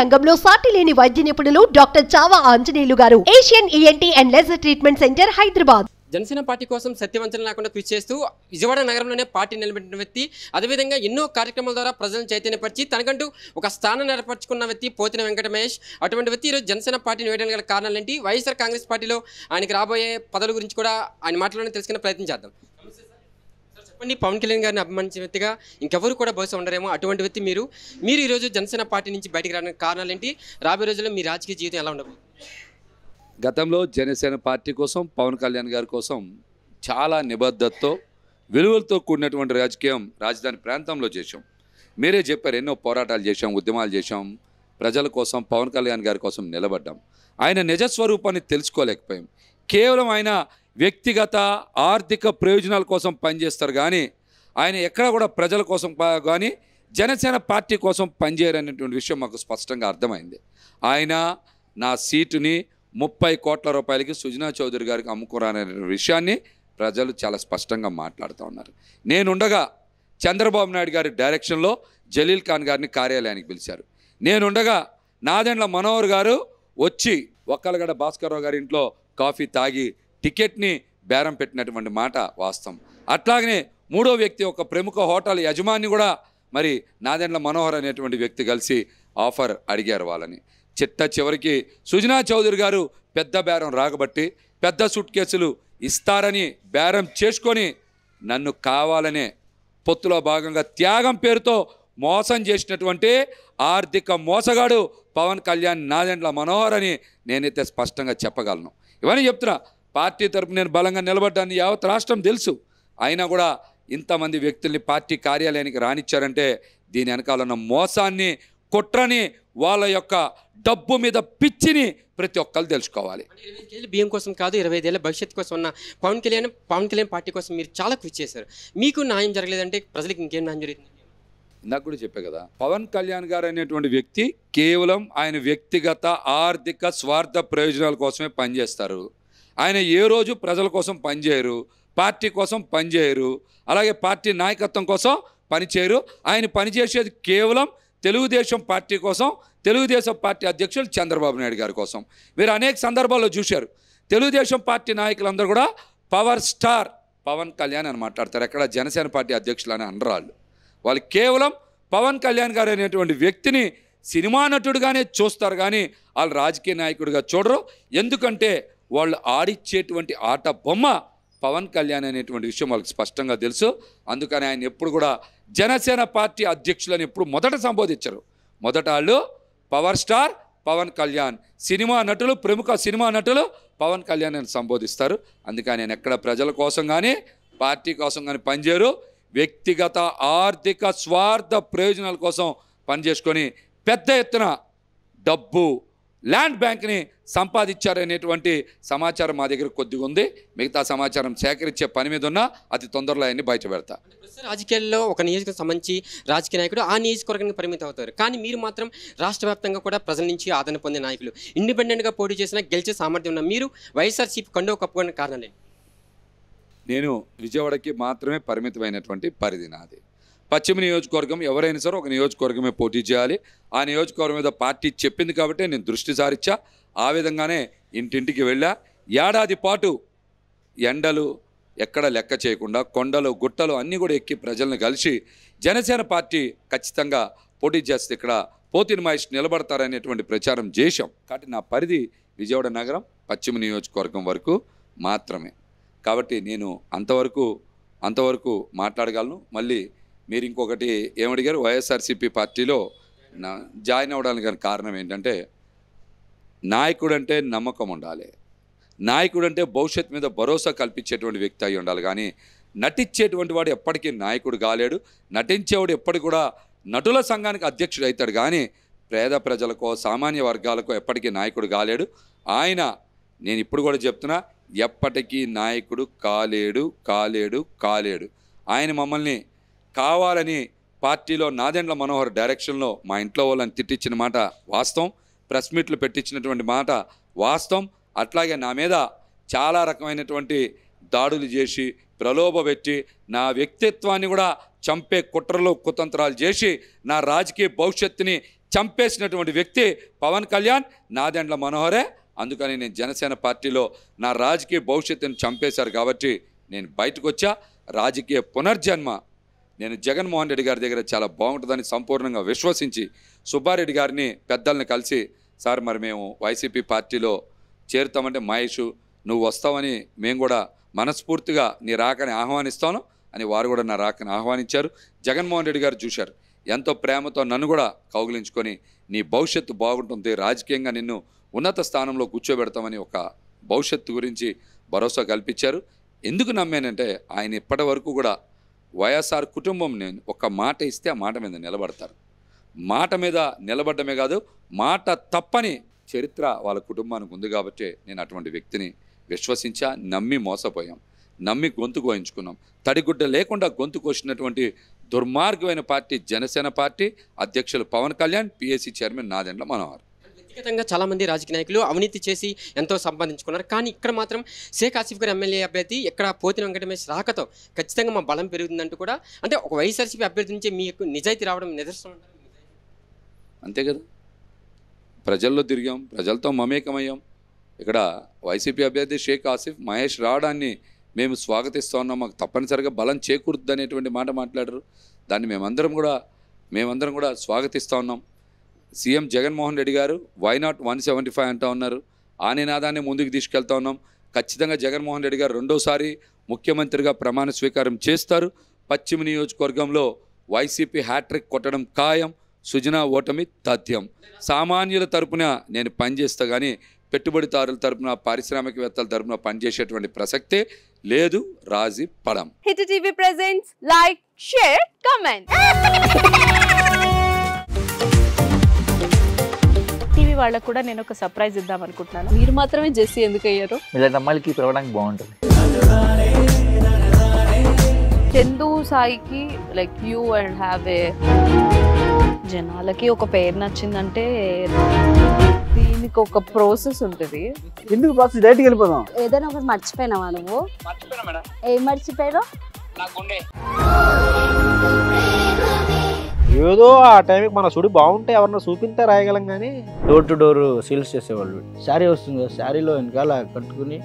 రంగంలో సాటి లేని వైద్య నిపుణులు డాక్టర్ చావా ఆంజనేయులు గారు Asian ENT and laser treatment centre Hyderabad Janasena party కోసం సత్యవంచన లేకుండా కృషి చేస్తూ విజయవాడ నగరంలోనే పార్టీ నిలబెట్టిన వ్యక్తి అదేవిధంగా ఎన్నో కార్యక్రమాల ద్వారా ప్రజలను చైతన్యపరిచి తనకంటూ ఒక స్థానం ఏర్పరచుకున్న వ్యక్తి పోతిన వెంకట మహేష్ అటువంటి వ్యక్తి ఈరోజు జనసేన పార్టీని వేయడానికి గల కారణాలు ఏంటి వైఎస్ఆర్ కాంగ్రెస్ పార్టీలో ఆయనకు రాబోయే పదవుల గురించి కూడా ఆయన మాట్లాడడానికి తెలుసుకునే ప్రయత్నం చేద్దాం చెప్పండి పవన్ కళ్యాణ్ గారిని అభిమానించిన వ్యక్తిగా ఇంకెవరు కూడా బహుశా ఉండరేమో అటువంటి వ్యక్తి మీరు మీరు ఈరోజు జనసేన పార్టీ నుంచి బయటకు రావడానికి కారణాలు ఏంటి రాబోయే రోజుల్లో మీ రాజకీయ జీవితం ఎలా ఉండబోతుంది గతంలో జనసేన పార్టీ కోసం పవన్ కళ్యాణ్ గారి కోసం చాలా నిబద్ధతతో విలువలతో కూడినటువంటి రాజకీయం రాజధాని ప్రాంతంలో చేశాం మీరే చెప్పారు ఎన్నో పోరాటాలు చేశాం ఉద్యమాలు చేశాం ప్రజల కోసం పవన్ కళ్యాణ్ గారి కోసం నిలబడ్డాం ఆయన నిజస్వరూపాన్ని తెలుసుకోలేకపోయాం కేవలం ఆయన వ్యక్తిగత ఆర్థిక ప్రయోజనాల కోసం పనిచేస్తారు కానీ ఆయన ఎక్కడ కూడా ప్రజల కోసం కానీ జనసేన పార్టీ కోసం పనిచేయరు అనేటువంటి విషయం మాకు స్పష్టంగా అర్థమైంది ఆయన నా సీటుని ముప్పై కోట్ల రూపాయలకి సుజనా చౌదరి గారికి అమ్ముకురానే విషయాన్ని ప్రజలు చాలా స్పష్టంగా మాట్లాడుతూ ఉన్నారు నేనుండగా చంద్రబాబు నాయుడు గారి డైరెక్షన్లో జలీల్ ఖాన్ గారిని కార్యాలయానికి పిలిచారు నేనుండగా నాదెండ్ల మనోహర్ గారు వచ్చి ఒక్కలగడ భాస్కర్రావు గారి ఇంట్లో కాఫీ తాగి టికెట్ని బేరం పెట్టినటువంటి మాట వాస్తవం అట్లాగనే మూడో వ్యక్తి ఒక ప్రముఖ హోటల్ యజమాని కూడా మరి నాదెండ్ల మనోహర్ అనేటువంటి వ్యక్తి కలిసి ఆఫర్ అడిగారు వాళ్ళని చిట్ట చివరికి సుజనా చౌదరి గారు పెద్ద బేరం రాగబట్టి పెద్ద సూట్ కేసులు ఇస్తారని బేరం చేసుకొని నన్ను కావాలనే పొత్తులో భాగంగా త్యాగం పేరుతో మోసం చేసినటువంటి ఆర్థిక మోసగాడు పవన్ కళ్యాణ్ నాదెండ్ల మనోహర్ అని నేనైతే స్పష్టంగా చెప్పగలను ఇవన్నీ చెప్తున్నా పార్టీ తరపు నేను బలంగా నిలబడ్డాన్ని యావత్ రాష్ట్రం తెలుసు అయినా కూడా ఇంతమంది వ్యక్తుల్ని పార్టీ కార్యాలయానికి రానిచ్చారంటే దీని వెనకాలన్న మోసాన్ని కుట్రని వాళ్ళ యొక్క డబ్బు మీద పిచ్చిని ప్రతి ఒక్కరు తెలుసుకోవాలి ఇరవై బియ్యం కోసం కాదు ఇరవై ఐదేళ్ళ భవిష్యత్తు కోసం ఉన్న పవన్ కళ్యాణ్ పవన్ కళ్యాణ్ పార్టీ కోసం మీరు చాలా కృషి చేశారు మీకు న్యాయం జరగలేదంటే ప్రజలకు ఇంకేం న్యాయం జరిగింది ఇందాక కూడా చెప్పే కదా పవన్ కళ్యాణ్ గారు అనేటువంటి వ్యక్తి కేవలం ఆయన వ్యక్తిగత ఆర్థిక స్వార్థ ప్రయోజనాల కోసమే పనిచేస్తారు ఆయన ఏ రోజు ప్రజల కోసం పనిచేయరు పార్టీ కోసం పనిచేయరు అలాగే పార్టీ నాయకత్వం కోసం పనిచేయరు ఆయన పనిచేసేది కేవలం తెలుగుదేశం పార్టీ కోసం తెలుగుదేశం పార్టీ అధ్యక్షులు చంద్రబాబు నాయుడు గారి కోసం మీరు అనేక సందర్భాల్లో చూశారు తెలుగుదేశం పార్టీ నాయకులందరూ కూడా పవర్ స్టార్ పవన్ కళ్యాణ్ అని మాట్లాడతారు ఎక్కడ జనసేన పార్టీ అధ్యక్షులు అని అనరాళ్ళు వాళ్ళు కేవలం పవన్ కళ్యాణ్ గారు అనేటువంటి వ్యక్తిని సినిమా నటుడుగానే చూస్తారు కానీ వాళ్ళు రాజకీయ నాయకుడిగా చూడరు ఎందుకంటే వాళ్ళు ఆడిచ్చేటువంటి ఆట బొమ్మ పవన్ కళ్యాణ్ అనేటువంటి విషయం వాళ్ళకి స్పష్టంగా తెలుసు అందుకని ఆయన ఎప్పుడు కూడా జనసేన పార్టీ అధ్యక్షులను ఎప్పుడు మొదట సంబోధించరు మొదట వాళ్ళు power star Pawan Kalyan cinema నటులు ప్రముఖ సినిమా నటులు పవన్ కళ్యాణ్ అని సంబోధిస్తారు అందుకని ఆయన ఎక్కడ ప్రజల కోసం కానీ పార్టీ కోసం కానీ పనిచేయరు వ్యక్తిగత ఆర్థిక స్వార్థ ప్రయోజనాల కోసం పనిచేసుకొని పెద్ద ఎత్తున డబ్బు ల్యాండ్ బ్యాంక్ని సంపాదించారనేటువంటి సమాచారం మా దగ్గర కొద్దిగా ఉంది మిగతా సమాచారం సేకరించే పని మీద ఉన్నా అతి తొందరలో అవన్నీ బయట పెడతా రాజకీయాల్లో ఒక నియోజకవర్గం సంబంధించి రాజకీయ నాయకుడు ఆ నియోజకవర్గానికి పరిమితం అవుతారు కానీ మీరు మాత్రం రాష్ట్ర కూడా ప్రజల నుంచి ఆదరణ పొందే నాయకులు ఇండిపెండెంట్గా పోటీ చేసిన గెలిచే సామర్థ్యం ఉన్న మీరు వైఎస్ఆర్ చీఫ్ కండో కప్పుకోవడానికి కారణం నేను విజయవాడకి మాత్రమే పరిమితమైనటువంటి పరిధి నాది పశ్చిమ నియోజకవర్గం ఎవరైనా సరే ఒక నియోజకవర్గమే పోటీ చేయాలి ఆ నియోజకవర్గం మీద పార్టీ చెప్పింది కాబట్టి నేను దృష్టి సారించా ఆ విధంగానే ఇంటింటికి వెళ్ళా ఏడాది పాటు ఎండలు ఎక్కడ లెక్క చేయకుండా కొండలు గుట్టలు అన్నీ కూడా ఎక్కి ప్రజలను కలిసి జనసేన పార్టీ ఖచ్చితంగా పోటీ చేస్తే ఇక్కడ పోతిని మహేష్ నిలబడతారనేటువంటి ప్రచారం చేశాం కాబట్టి నా పరిధి విజయవాడ నగరం పశ్చిమ నియోజకవర్గం వరకు మాత్రమే కాబట్టి నేను అంతవరకు అంతవరకు మాట్లాడగలను మళ్ళీ మీరు ఇంకొకటి ఏమడిగారు వైఎస్ఆర్సీపీ పార్టీలో నా జాయిన్ అవ్వడానికి గల కారణం ఏంటంటే నాయకుడు అంటే నమ్మకం ఉండాలి నాయకుడు అంటే భవిష్యత్ మీద భరోసా కల్పించేటువంటి వ్యక్తి అయి ఉండాలి కానీ నటించేటువంటి వాడు ఎప్పటికీ నాయకుడు కాలేడు నటించేవాడు ఎప్పటికి కూడా నటుల సంఘానికి అధ్యక్షుడు అవుతాడు కానీ పేద ప్రజలకో సామాన్య వర్గాలకో ఎప్పటికీ నాయకుడు కాలేడు ఆయన నేను ఇప్పుడు కూడా చెప్తున్నా ఎప్పటికీ నాయకుడు కాలేడు కాలేడు కాలేడు ఆయన మమ్మల్ని కావాలని పార్టీలో నాదెండ్ల మనోహర్ డైరెక్షన్లో మా ఇంట్లో వాళ్ళని తిట్టించిన మాట వాస్తవం ప్రెస్ మీట్లు పెట్టించినటువంటి మాట వాస్తవం అట్లాగే నా మీద చాలా రకమైనటువంటి దాడులు చేసి ప్రలోభ పెట్టి నా వ్యక్తిత్వాన్ని కూడా చంపే కుట్రలు కుతంత్రాలు చేసి నా రాజకీయ భవిష్యత్తుని చంపేసినటువంటి వ్యక్తి పవన్ కళ్యాణ్ నాదెండ్ల మనోహరే అందుకని నేను జనసేన పార్టీలో నా రాజకీయ భవిష్యత్తుని చంపేశారు కాబట్టి నేను బయటకు వచ్చా రాజకీయ పునర్జన్మ నేను జగన్మోహన్ రెడ్డి గారి దగ్గర చాలా బాగుంటుందని సంపూర్ణంగా విశ్వసించి సుబ్బారెడ్డి గారిని పెద్దల్ని కలిసి సార్ మరి మేము వైసీపీ పార్టీలో చేరుతామంటే మహేషు నువ్వు వస్తావని మేము కూడా మనస్ఫూర్తిగా నీ రాకని ఆహ్వానిస్తాను అని వారు కూడా నా రాకని ఆహ్వానించారు జగన్మోహన్ రెడ్డి గారు చూశారు ఎంతో ప్రేమతో నన్ను కూడా కౌగిలించుకొని నీ భవిష్యత్తు బాగుంటుంది రాజకీయంగా నిన్ను ఉన్నత స్థానంలో కూర్చోబెడతామని ఒక భవిష్యత్తు గురించి భరోసా కల్పించారు ఎందుకు నమ్మానంటే ఆయన ఇప్పటి వరకు కూడా వైఎస్ఆర్ కుటుంబం నేను ఒక మాట ఇస్తే ఆ మాట మీద నిలబడతారు మాట మీద నిలబడమే కాదు మాట తప్పని చరిత్ర వాళ్ళ కుటుంబానికి ఉంది కాబట్టి నేను అటువంటి వ్యక్తిని విశ్వసించా నమ్మి మోసపోయాం నమ్మి గొంతు కోయించుకున్నాం తడిగుడ్డ లేకుండా గొంతు కోసినటువంటి దుర్మార్గమైన పార్టీ జనసేన పార్టీ అధ్యక్షులు పవన్ కళ్యాణ్ పిఎస్సి చైర్మన్ నాదెండ్ల మనోహర్ వ్యక్తిగతంగా చాలామంది రాజకీయ నాయకులు అవినీతి చేసి ఎంతో సంపాదించుకున్నారు కానీ ఇక్కడ మాత్రం షేక్ ఆసిఫ్ గారి ఎమ్మెల్యే అభ్యర్థి ఇక్కడ పోతిన వెంకటమేష్ రాకతో ఖచ్చితంగా మా బలం పెరుగుతుందంటూ కూడా అంటే ఒక వైఎస్ఆర్సీపీ అభ్యర్థి నుంచి మీకు నిజాయితీ రావడం నిదర్శనం అంతే కదా ప్రజల్లో తిరిగాం ప్రజలతో మమేకమయ్యాం ఇక్కడ వైసీపీ అభ్యర్థి షేక్ ఆసిఫ్ మహేష్ రావడాన్ని మేము స్వాగతిస్తూ ఉన్నాం మాకు తప్పనిసరిగా బలం చేకూరుద్దు అనేటువంటి మాట మాట్లాడరు దాన్ని మేమందరం కూడా మేమందరం కూడా స్వాగతిస్తూ ఉన్నాం సీఎం జగన్మోహన్ రెడ్డి గారు why not one seventy five అంటూ ఉన్నారు ఆ నినాదాన్ని ముందుకు తీసుకెళ్తా ఉన్నాం ఖచ్చితంగా జగన్మోహన్ రెడ్డి గారు రెండోసారి ముఖ్యమంత్రిగా ప్రమాణ స్వీకారం చేస్తారు పశ్చిమ నియోజకవర్గంలో వైసీపీ హ్యాట్రిక్ కొట్టడం ఖాయం సుజనా ఓటమి తథ్యం సామాన్యుల తరపున నేను పనిచేస్తా కానీ పెట్టుబడిదారుల తరపున పారిశ్రామికవేత్తల తరపున పనిచేసేటువంటి ప్రసక్తే లేదు రాజీ పడం hit TV presents like share comment జెస్సీ వాళ్ళకు కూడా నేను ఒక సర్ప్రైజ్ ఇద్దాం అనుకుంటున్నాను మీరు మాత్రమే జెస్సీ ఎందుకు అయ్యారు ఇలాంటి అమ్మాయిలకి పిలవడానికి బాగుంటుంది చందు సాయికి like you and have a జనాలకి ఒక పేరు నచ్చిందంటే దీనికి ఒక ప్రాసెస్ ఉంటుంది ఎందుకు ప్రాసెస్ డైరెక్ట్ వెళ్ళిపోదాం ఏదైనా ఒకటి మర్చిపోయినావా నువ్వు మర్చిపోయినా మేడం ఏం మర్చిపోయావు నా ఏదో ఆ టైం మన సుడి బాగుంటే ఎవరన్నా చూపిస్తే రాయగలం కానీ డోర్ టు డోర్ సేల్స్ చేసేవాళ్ళు శారీ వస్తుంది శారీలో వెనకాల కట్టుకుని